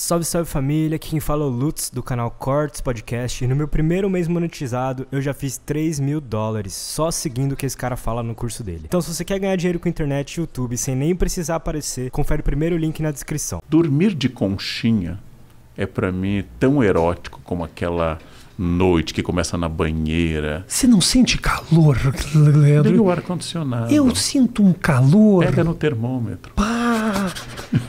Salve, salve família, aqui quem fala é o Lutz do canal Cortes Podcast e no meu primeiro mês monetizado eu já fiz 3 mil dólares só seguindo o que esse cara fala no curso dele. Então se você quer ganhar dinheiro com internet e YouTube sem nem precisar aparecer, confere o primeiro link na descrição. Dormir de conchinha é para mim tão erótico como aquela noite que começa na banheira. Você não sente calor, Leandro? Liga o ar-condicionado. Eu sinto um calor. Pega no termômetro. Para.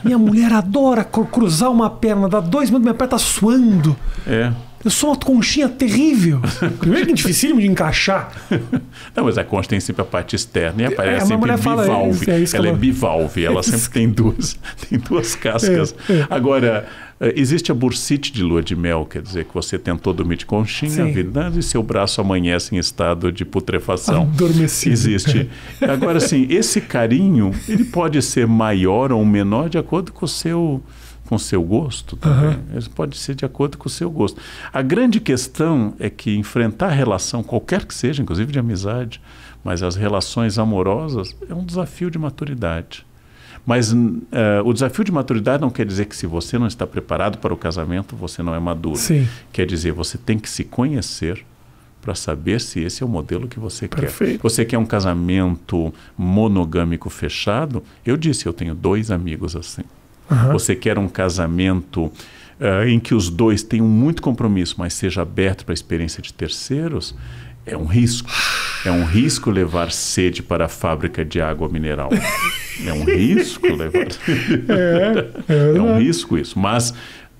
Minha mulher adora cruzar uma perna, dá dois minutos, minha perna tá suando. É. Eu sou uma conchinha terrível. Primeiro que é dificílimo de encaixar. Não, mas a concha tem sempre a parte externa e é, aparece é, sempre bivalve. é isso, ela é bivalve, ela é sempre tem duas, tem duas cascas. É, Agora, eh, existe a bursite de lua de mel, quer dizer que você tentou dormir de conchinha vida e seu braço amanhece em estado de putrefação. Adormecido. Existe. Agora, assim, esse carinho, ele pode ser maior ou menor de acordo com o seu com seu gosto também. Uhum. Isso pode ser de acordo com o seu gosto. A grande questão é que enfrentar a relação, qualquer que seja, inclusive de amizade, mas as relações amorosas, é um desafio de maturidade. Mas uh, o desafio de maturidade não quer dizer que se você não está preparado para o casamento, você não é maduro. Sim. Quer dizer, você tem que se conhecer para saber se esse é o modelo que você Perfeito. quer. Você quer um casamento monogâmico fechado? Eu disse, eu tenho dois amigos assim. Uhum. Você quer um casamento uh, em que os dois tenham muito compromisso, mas seja aberto para a experiência de terceiros? É um risco. É um risco levar sede para a fábrica de água mineral. é um risco levar. é, é, é um risco isso. Mas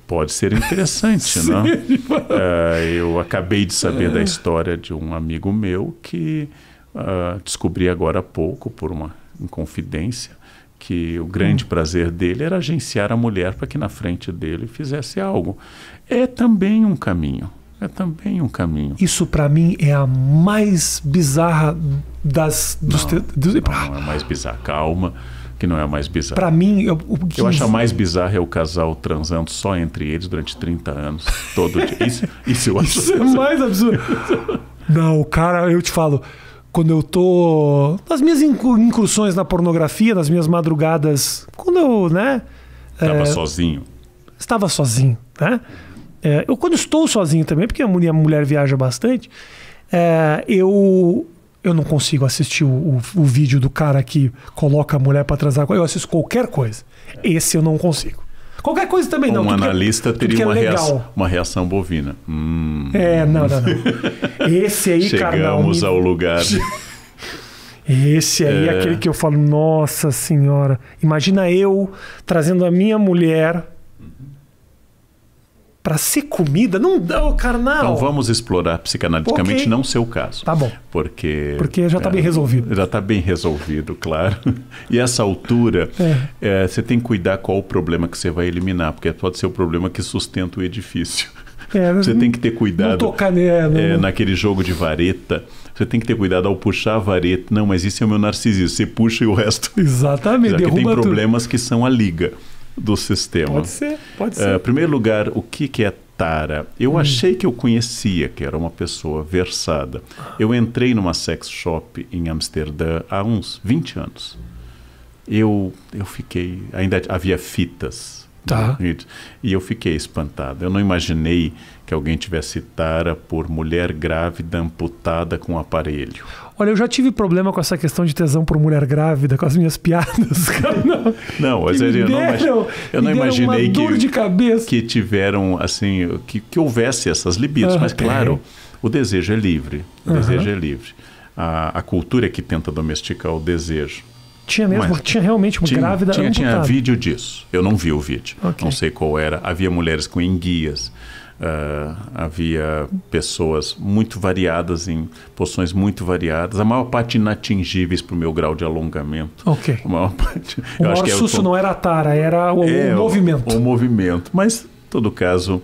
pode ser interessante, não? Uh, eu acabei de saber é. da história de um amigo meu que uh, descobri agora há pouco por uma inconfidência que o grande hum. prazer dele era agenciar a mulher para que na frente dele fizesse algo. É também um caminho. É também um caminho. Isso para mim é a mais bizarra das. Dos não, te, dos... não, é mais bizarra. Calma, que não é a mais bizarra. Para mim, eu, o que eu acho a mais bizarra é o casal transando só entre eles durante 30 anos, todo dia. Isso, isso eu acho. Isso é mais absurdo. não, cara, eu te falo quando eu tô nas minhas incursões na pornografia, nas minhas madrugadas, quando eu, né? Estava é, eh, sozinho. Estava sozinho, né? É, eu quando estou sozinho também, porque a minha mulher viaja bastante, é, eu eu não consigo assistir o, o, o, vídeo do cara que coloca a mulher para transar. Eu assisto qualquer coisa. Esse eu não consigo. Qualquer coisa também não. Um analista teria é uma, reação, uma, reação, bovina. Hum. É, não, não, não. Esse aí, Chegamos cara. Chegamos ao lugar. Esse aí é aquele que eu falo, nossa senhora. Imagina eu trazendo a minha mulher para ser comida, não dá, o carnal. Então vamos explorar psicanaliticamente, okay. não seu caso. Tá bom. Porque. Porque já está é, bem resolvido. Já está bem resolvido, claro. E essa altura, é. É, você tem que cuidar qual o problema que você vai eliminar, porque pode ser o problema que sustenta o edifício. É, você tem que ter cuidado. Não tocar, é, né, não... naquele jogo de vareta. Você tem que ter cuidado ao puxar a vareta. Não, mas isso é o meu narcisismo. Você puxa e o resto. Exatamente. Já que tem problemas tudo. que são a liga do sistema. Pode ser, pode eh, ser. Uh, primeiro lugar, o que, que é tara? Eu hum. achei que eu conhecia, que era uma pessoa versada. Eu entrei numa sex shop em Amsterdã há uns 20 anos. Eu, eu fiquei. Ainda havia fitas Tá. Né, e eu fiquei espantado. Eu não imaginei que alguém tivesse tara por mulher grávida amputada com aparelho. Olha, eu já tive problema com essa questão de tesão por mulher grávida, com as minhas piadas. não, não, que eu, deram, não eu não imaginei que, que tiveram, assim, que, que houvesse essas libidos. Uhum. Ah, mas, claro, o desejo é livre. O uhum. desejo é livre. A, a cultura é que tenta domesticar o desejo. Tinha mesmo, Mas, tinha realmente uma tinha, grávida tinha, tinha vídeo disso. Eu não vi o vídeo. Okay. Não sei qual era. Havia mulheres com enguias. Uh, havia pessoas muito variadas em posições muito variadas, a maior parte inatingíveis para o meu grau de alongamento. Ok. A maior parte, o maior susto não era a tara, era o, é, o movimento. O, o, movimento. Mas, todo caso,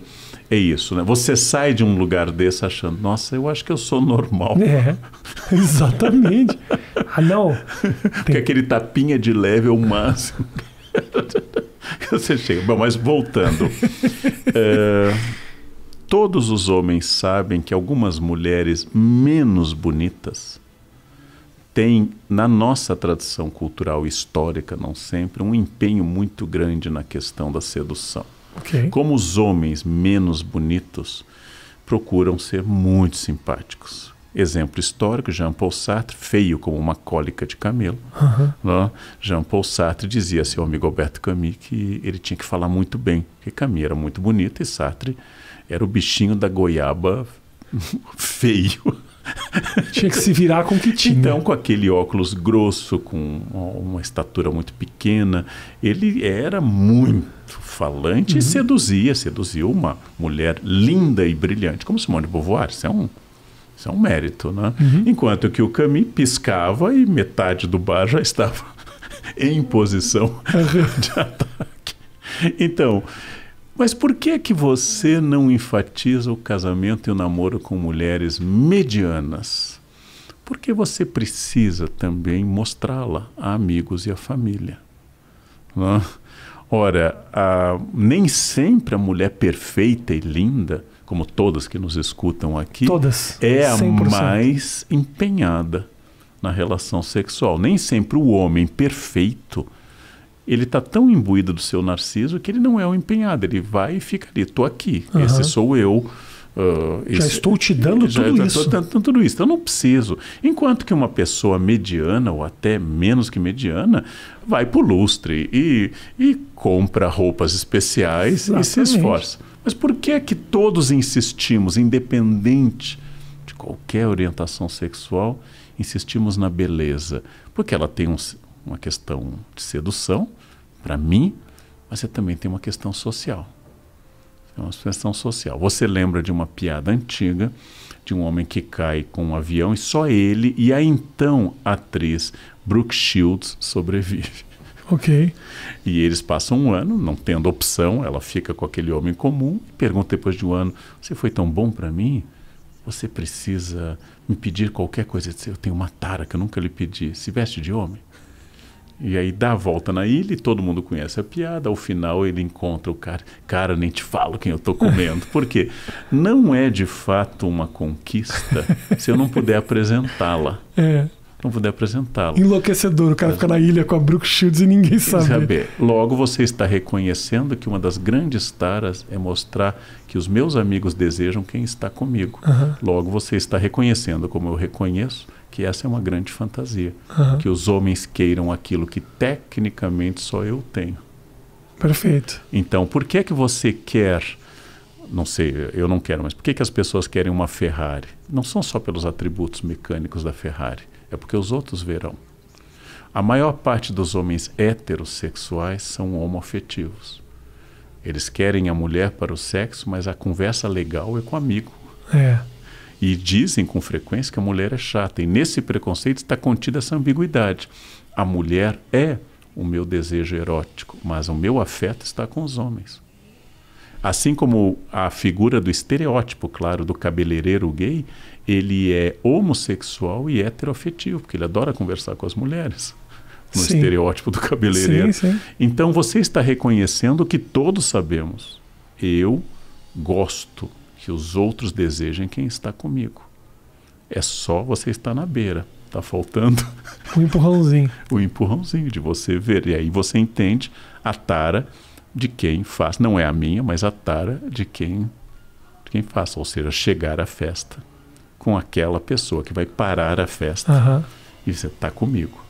é isso, né? Você sai de um lugar desse achando, nossa, eu acho que eu sou normal. É, exatamente. Ah, não. Porque Tem... aquele tapinha de leve é o máximo. Você chega. Bom, mas voltando. é, todos os homens sabem que algumas mulheres menos bonitas têm, na nossa tradição cultural e histórica, não sempre, um empenho muito grande na questão da sedução. Okay. Como os homens menos bonitos procuram ser muito simpáticos Exemplo histórico, Jean Paul Sartre, feio como uma cólica de camelo. Uhum. Né? Jean Paul Sartre dizia a assim seu amigo Alberto Camus que ele tinha que falar muito bem, porque Camus era muito bonito e Sartre era o bichinho da goiaba feio. Tinha que se virar com o que tinha. Então, com aquele óculos grosso, com uma estatura muito pequena, ele era muito falante uhum. e seduzia, seduziu uma mulher linda e brilhante, como Simone de Beauvoir. Isso é um isso é um mérito, né? Uhum. Enquanto que o Cami piscava e metade do bar já estava em posição de ataque. Então, mas por que que você não enfatiza o casamento e o namoro com mulheres medianas? Porque você precisa também mostrá-la a amigos e a família. não? Né? Ora, a, nem sempre a mulher perfeita e linda como todas que nos escutam aqui, todas, é a mais empenhada na relação sexual. Nem sempre o homem perfeito ele está tão imbuído do seu narciso que ele não é o empenhado, ele vai e fica ali, estou aqui, uhum. esse sou eu, Uh, já isso, estou te dando já, tudo já isso. Estou tudo isso. não preciso. Enquanto que uma pessoa mediana ou até menos que mediana vai para o lustre e, e compra roupas especiais Exatamente. e se esforça. Mas por que é que todos insistimos, independente de qualquer orientação sexual, insistimos na beleza? Porque ela tem um, uma questão de sedução, para mim, mas você também tem uma questão social. É uma suspensão social. Você lembra de uma piada antiga de um homem que cai com um avião e só ele e a então atriz Brooke Shields sobrevive. Ok. E eles passam um ano, não tendo opção, ela fica com aquele homem comum e pergunta depois de um ano: Você foi tão bom para mim? Você precisa me pedir qualquer coisa? Eu tenho uma tara que eu nunca lhe pedi. Se veste de homem? E aí dá a volta na ilha e todo mundo conhece a piada. Ao final ele encontra o cara. Cara, nem te falo quem eu tô comendo. Por quê? Não é de fato uma conquista se eu não puder apresentá-la. É. Não puder apresentá-la. Enlouquecedor, o cara Mas... fica na ilha com a Brooke Shields e ninguém sabe. Saber. Logo você está reconhecendo que uma das grandes taras é mostrar que os meus amigos desejam quem está comigo. Uhum. Logo você está reconhecendo, como eu reconheço, que essa é uma grande fantasia. Uhum. Que os homens queiram aquilo que tecnicamente só eu tenho. Perfeito. Então, por que é que você quer não sei, eu não quero, mas por que, que as pessoas querem uma Ferrari? Não são só pelos atributos mecânicos da Ferrari, é porque os outros verão. A maior parte dos homens heterossexuais são homoafetivos. Eles querem a mulher para o sexo, mas a conversa legal é com o amigo. É. E dizem com frequência que a mulher é chata. E nesse preconceito está contida essa ambiguidade. A mulher é o meu desejo erótico, mas o meu afeto está com os homens. Assim como a figura do estereótipo, claro, do cabeleireiro gay, ele é homossexual e heteroafetivo, porque ele adora conversar com as mulheres. No sim. estereótipo do cabeleireiro. Sim, sim. Então você está reconhecendo que todos sabemos. Eu gosto que os outros desejem quem está comigo. É só você estar na beira. Está faltando. O empurrãozinho. o empurrãozinho de você ver. E aí você entende a tara de quem faz. Não é a minha, mas a tara de quem, de quem faz. Ou seja, chegar à festa com aquela pessoa que vai parar a festa. Uhum. E você está comigo.